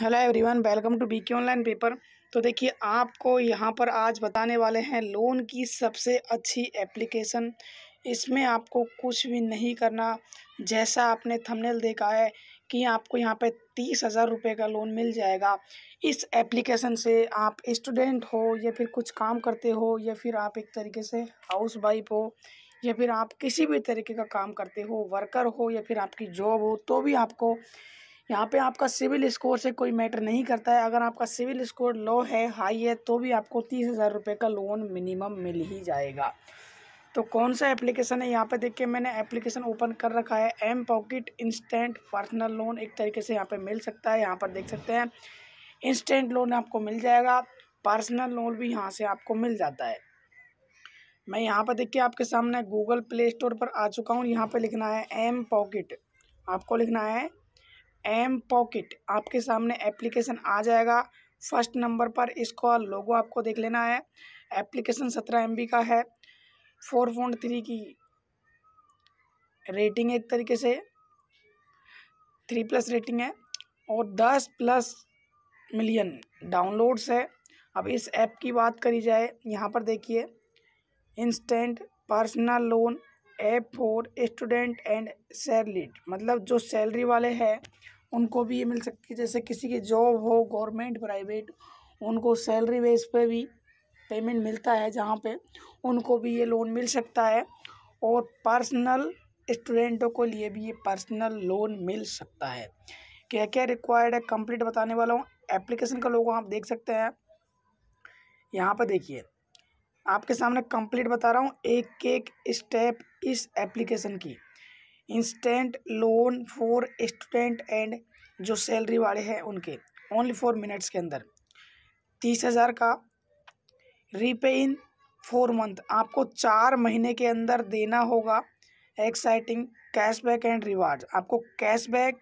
hello everyone welcome to BK online paper तो देखिए आपको यहाँ पर आज बताने वाले हैं लोन की सबसे अच्छी एप्लीकेशन इसमें आपको कुछ भी नहीं करना जैसा आपने थंबनेल देखा है कि आपको यहाँ पे तीस हज़ार रुपये का लोन मिल जाएगा इस एप्लीकेशन से आप स्टूडेंट हो या फिर कुछ काम करते हो या फिर आप एक तरीके से हाउस वाइफ हो या फिर आप किसी भी तरीके का काम करते हो वर्कर हो या फिर आपकी जॉब हो तो भी आपको यहाँ पे आपका सिविल स्कोर से कोई मैटर नहीं करता है अगर आपका सिविल स्कोर लो है हाई है तो भी आपको तीस हज़ार रुपये का लोन मिनिमम मिल ही जाएगा तो कौन सा एप्लीकेशन है यहाँ पे के मैंने एप्लीकेशन ओपन कर रखा है M pocket instant personal loan एक तरीके से यहाँ पर मिल सकता है यहाँ पर देख सकते हैं इंस्टेंट लोन आपको मिल जाएगा पर्सनल लोन भी यहाँ से आपको मिल जाता है मैं यहाँ पर देखिए आपके सामने गूगल प्ले स्टोर पर आ चुका हूँ यहाँ पर लिखना है एम पॉकेट आपको लिखना है एम पॉकेट आपके सामने एप्लीकेशन आ जाएगा फर्स्ट नंबर पर इसका लोगो आपको देख लेना है एप्लीकेशन सत्रह एम का है फोर पॉइंट थ्री की रेटिंग एक तरीके से थ्री प्लस रेटिंग है और दस प्लस मिलियन डाउनलोड्स है अब इस ऐप की बात करी जाए यहाँ पर देखिए instant personal loan app for student and salaried मतलब जो सैलरी वाले हैं उनको भी ये मिल सकती है जैसे किसी की जॉब हो गवर्नमेंट प्राइवेट उनको सैलरी बेस पे भी पेमेंट मिलता है जहाँ पे उनको भी ये लोन मिल सकता है और पर्सनल स्टूडेंटों को लिए भी ये पर्सनल लोन मिल सकता है क्या क्या रिक्वायर्ड है कंप्लीट बताने वाला हूँ एप्लीकेशन का लोगों आप देख सकते हैं यहाँ पर देखिए आपके सामने कंप्लीट बता रहा हूँ एक एक स्टेप इस एप्लीकेशन की instant loan for student and जो सैलरी वाले हैं उनके ओनली फोर मिनट्स के अंदर तीस हज़ार का रीपे इन फोर मंथ आपको चार महीने के अंदर देना होगा एक्साइटिंग कैशबैक एंड रिवार्ड आपको कैशबैक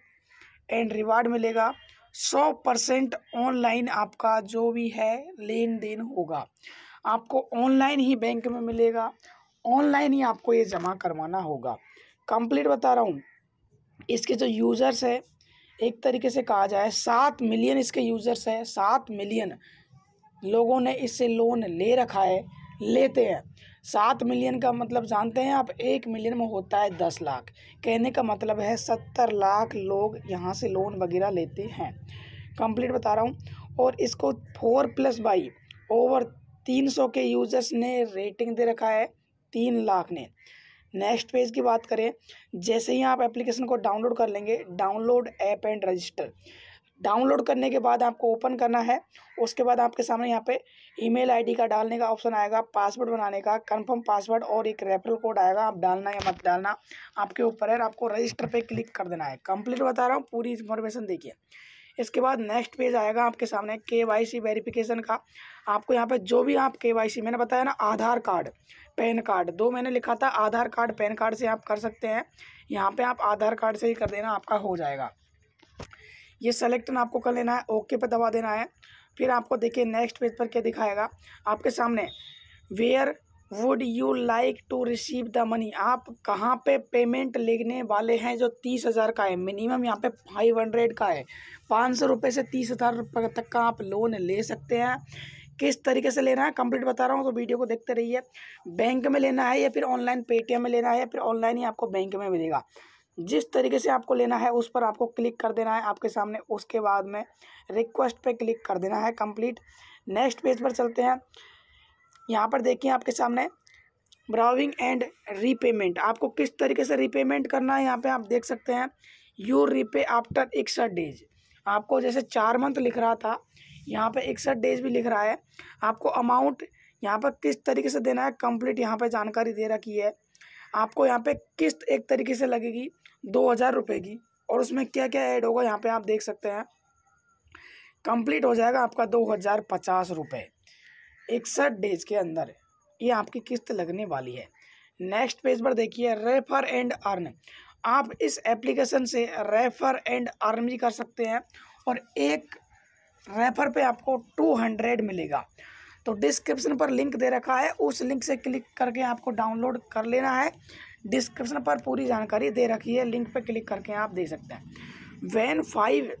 एंड रिवार्ड मिलेगा सौ परसेंट ऑनलाइन आपका जो भी है लेन देन होगा आपको ऑनलाइन ही बैंक में मिलेगा ऑनलाइन ही आपको ये जमा करवाना होगा कंप्लीट बता रहा हूँ इसके जो यूज़र्स है एक तरीके से कहा जाए सात मिलियन इसके यूज़र्स हैं सात मिलियन लोगों ने इससे लोन ले रखा है लेते हैं सात मिलियन का मतलब जानते हैं आप एक मिलियन में होता है दस लाख कहने का मतलब है सत्तर लाख लोग यहाँ से लोन वगैरह लेते हैं कंप्लीट बता रहा हूँ और इसको फोर प्लस बाई ओवर तीन सौ के यूजर्स ने रेटिंग दे रखा है तीन लाख ने नेक्स्ट पेज की बात करें जैसे ही आप एप्लीकेशन को डाउनलोड कर लेंगे download app and register download करने के बाद आपको ओपन करना है उसके बाद आपके सामने यहाँ पे ईमेल आईडी का डालने का ऑप्शन आएगा पासवर्ड बनाने का कंफर्म पासवर्ड और एक रेफरल कोड आएगा आप डालना या मत डालना आपके ऊपर है आपको रजिस्टर पे क्लिक कर देना है कंप्लीट बता रहा हूँ पूरी इन्फॉर्मेशन देखिए इसके बाद नेक्स्ट पेज आएगा आपके सामने के वाई सी वेरीफिकेशन का आपको यहाँ पर जो भी आप के वाई सी मैंने बताया ना आधार कार्ड पैन कार्ड दो मैंने लिखा था आधार कार्ड पैन कार्ड से आप कर सकते हैं यहाँ पे आप आधार कार्ड से ही कर देना आपका हो जाएगा ये सेलेक्टन आपको कर लेना है ओके पर दबा देना है फिर आपको देखिए नेक्स्ट पेज पर क्या दिखाएगा आपके सामने where would you like to receive the money आप कहाँ पे पेमेंट लेने वाले हैं जो तीस हज़ार का है मिनिमम यहाँ पे फाइव हंड्रेड का है पाँच सौ रुपये से तीस हज़ार रुपये तक का आप लोन ले सकते हैं किस तरीके से लेना है कंप्लीट बता रहा हूँ तो वीडियो को देखते रहिए बैंक में लेना है या फिर ऑनलाइन पेटीएम में लेना है या फिर ऑनलाइन ही आपको बैंक में मिलेगा जिस तरीके से आपको लेना है उस पर आपको क्लिक कर देना है आपके सामने उसके बाद में रिक्वेस्ट पर क्लिक कर देना है कम्प्लीट नेक्स्ट पेज पर चलते हैं यहाँ पर देखिए आपके सामने ब्राउविंग एंड रीपेमेंट आपको किस तरीके से रीपेमेंट करना है यहाँ पे आप देख सकते हैं यू रीपे आफ्टर इकसठ डेज आपको जैसे चार मंथ लिख रहा था यहाँ पे इकसठ डेज भी लिख रहा है आपको अमाउंट यहाँ पर किस तरीके से देना है कंप्लीट यहाँ पे जानकारी दे रखी है आपको यहाँ पे किस्त एक तरीके से लगेगी दो हज़ार रुपये की और उसमें क्या क्या ऐड होगा यहाँ पे आप देख सकते हैं कंप्लीट हो जाएगा आपका दो हज़ार पचास रुपये इकसठ डेज के अंदर ये आपकी किस्त लगने वाली है नेक्स्ट पेज पर देखिए रेफर एंड अर्न आप इस एप्लीकेशन से रेफर एंड अर्न भी कर सकते हैं और एक रेफर पे आपको टू हंड्रेड मिलेगा तो डिस्क्रिप्शन पर लिंक दे रखा है उस लिंक से क्लिक करके आपको डाउनलोड कर लेना है डिस्क्रिप्शन पर पूरी जानकारी दे रखी है लिंक पर क्लिक करके आप दे सकते हैं when five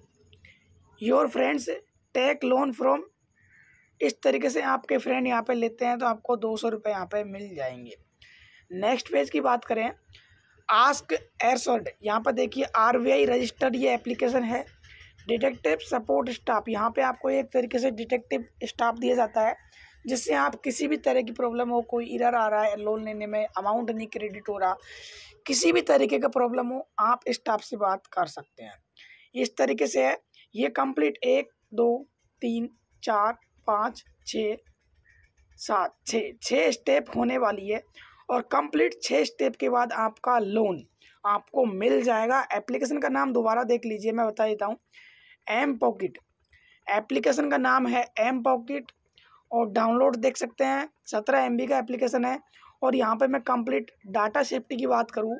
your friends take loan from इस तरीके से आपके फ्रेंड यहाँ पे लेते हैं तो आपको दो सौ रुपये यहाँ पर मिल जाएंगे नेक्स्ट पेज की बात करें आस्क एयरसॉल्ट यहाँ पर देखिए आर रजिस्टर्ड ये एप्लीकेशन है डिटेक्टिव सपोर्ट स्टाफ यहाँ पे आपको एक तरीके से डिटेक्टिव स्टाफ दिया जाता है जिससे आप किसी भी तरह की प्रॉब्लम हो कोई इरर आ रहा है लोन लेने में अमाउंट नहीं क्रेडिट हो रहा किसी भी तरीके का प्रॉब्लम हो आप स्टाफ से बात कर सकते हैं इस तरीके से है ये कंप्लीट एक दो तीन चार पाँच छः सात छः छः स्टेप होने वाली है और कंप्लीट छः स्टेप के बाद आपका लोन आपको मिल जाएगा एप्लीकेशन का नाम दोबारा देख लीजिए मैं बता देता हूँ एम पॉकेट एप्लीकेशन का नाम है एम पॉकेट और डाउनलोड देख सकते हैं सत्रह एम का एप्लीकेशन है और यहाँ पे मैं कंप्लीट डाटा सेफ्टी की बात करूँ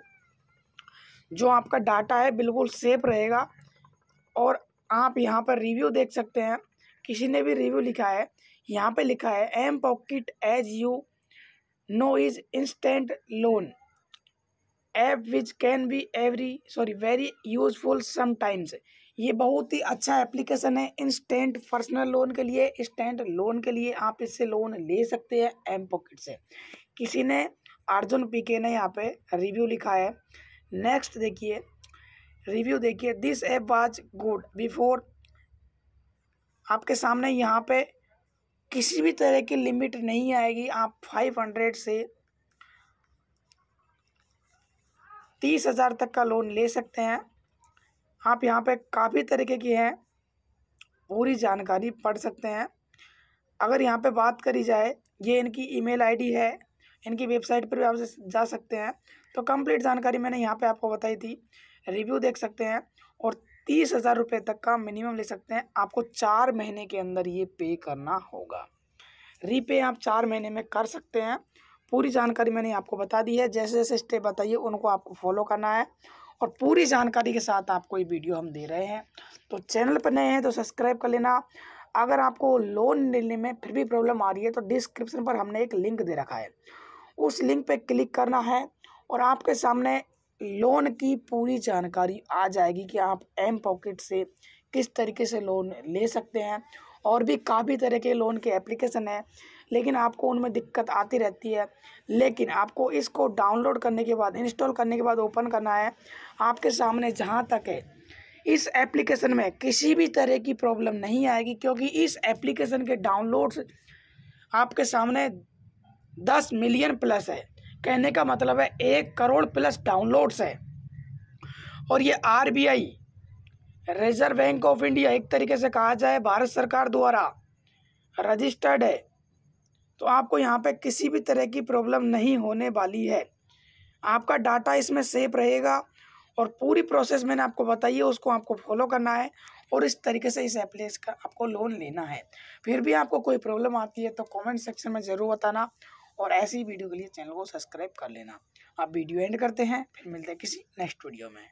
जो आपका डाटा है बिल्कुल सेफ रहेगा और आप यहाँ पर रिव्यू देख सकते हैं किसी ने भी रिव्यू लिखा है यहाँ पे लिखा है M pocket as you know is instant loan app which can be every sorry very useful sometimes ये बहुत ही अच्छा एप्लीकेशन है इंस्टेंट पर्सनल लोन के लिए इंस्टेंट लोन के लिए आप इससे लोन ले सकते हैं एम पॉकेट से किसी ने अर्जुन पीके ने यहाँ पे रिव्यू लिखा है नेक्स्ट देखिए रिव्यू देखिए this app was good before आपके सामने यहाँ पे किसी भी तरह की लिमिट नहीं आएगी आप फाइव हंड्रेड से तीस हज़ार तक का लोन ले सकते हैं आप यहाँ पे काफ़ी तरीके की हैं पूरी जानकारी पढ़ सकते हैं अगर यहाँ पे बात करी जाए ये इनकी ईमेल आईडी है इनकी वेबसाइट पर भी आप जा सकते हैं तो कंप्लीट जानकारी मैंने यहाँ पे आपको बताई थी रिव्यू देख सकते हैं और तीस हज़ार रुपये तक का मिनिमम ले सकते हैं आपको चार महीने के अंदर ये पे करना होगा रीपे आप चार महीने में कर सकते हैं पूरी जानकारी मैंने आपको बता दी है जैसे जैसे स्टेप बताइए उनको आपको फॉलो करना है और पूरी जानकारी के साथ आपको ये वीडियो हम दे रहे हैं तो चैनल पर नए हैं तो सब्सक्राइब कर लेना अगर आपको लोन लेने में फिर भी प्रॉब्लम आ रही है तो डिस्क्रिप्शन पर हमने एक लिंक दे रखा है उस लिंक पर क्लिक करना है और आपके सामने लोन की पूरी जानकारी आ जाएगी कि आप एम पॉकेट से किस तरीके से लोन ले सकते हैं और भी काफ़ी तरह के लोन के एप्लीकेशन हैं लेकिन आपको उनमें दिक्कत आती रहती है लेकिन आपको इसको डाउनलोड करने के बाद इंस्टॉल करने के बाद ओपन करना है आपके सामने जहाँ तक है इस एप्लीकेशन में किसी भी तरह की प्रॉब्लम नहीं आएगी क्योंकि इस एप्लीकेशन के डाउनलोड आपके सामने दस मिलियन प्लस है कहने का मतलब है एक करोड़ प्लस डाउनलोड्स है और ये RBI reserve bank of India एक तरीके से कहा जाए भारत सरकार द्वारा रजिस्टर्ड है तो आपको यहाँ पे किसी भी तरह की प्रॉब्लम नहीं होने वाली है आपका डाटा इसमें सेफ रहेगा और पूरी प्रोसेस मैंने आपको बताई है उसको आपको फॉलो करना है और इस तरीके से इस एप्लेस का आपको लोन लेना है फिर भी आपको कोई प्रॉब्लम आती है तो कमेंट सेक्शन में ज़रूर बताना और ऐसी वीडियो के लिए चैनल को सब्सक्राइब कर लेना आप वीडियो एंड करते हैं फिर मिलते हैं किसी नेक्स्ट वीडियो में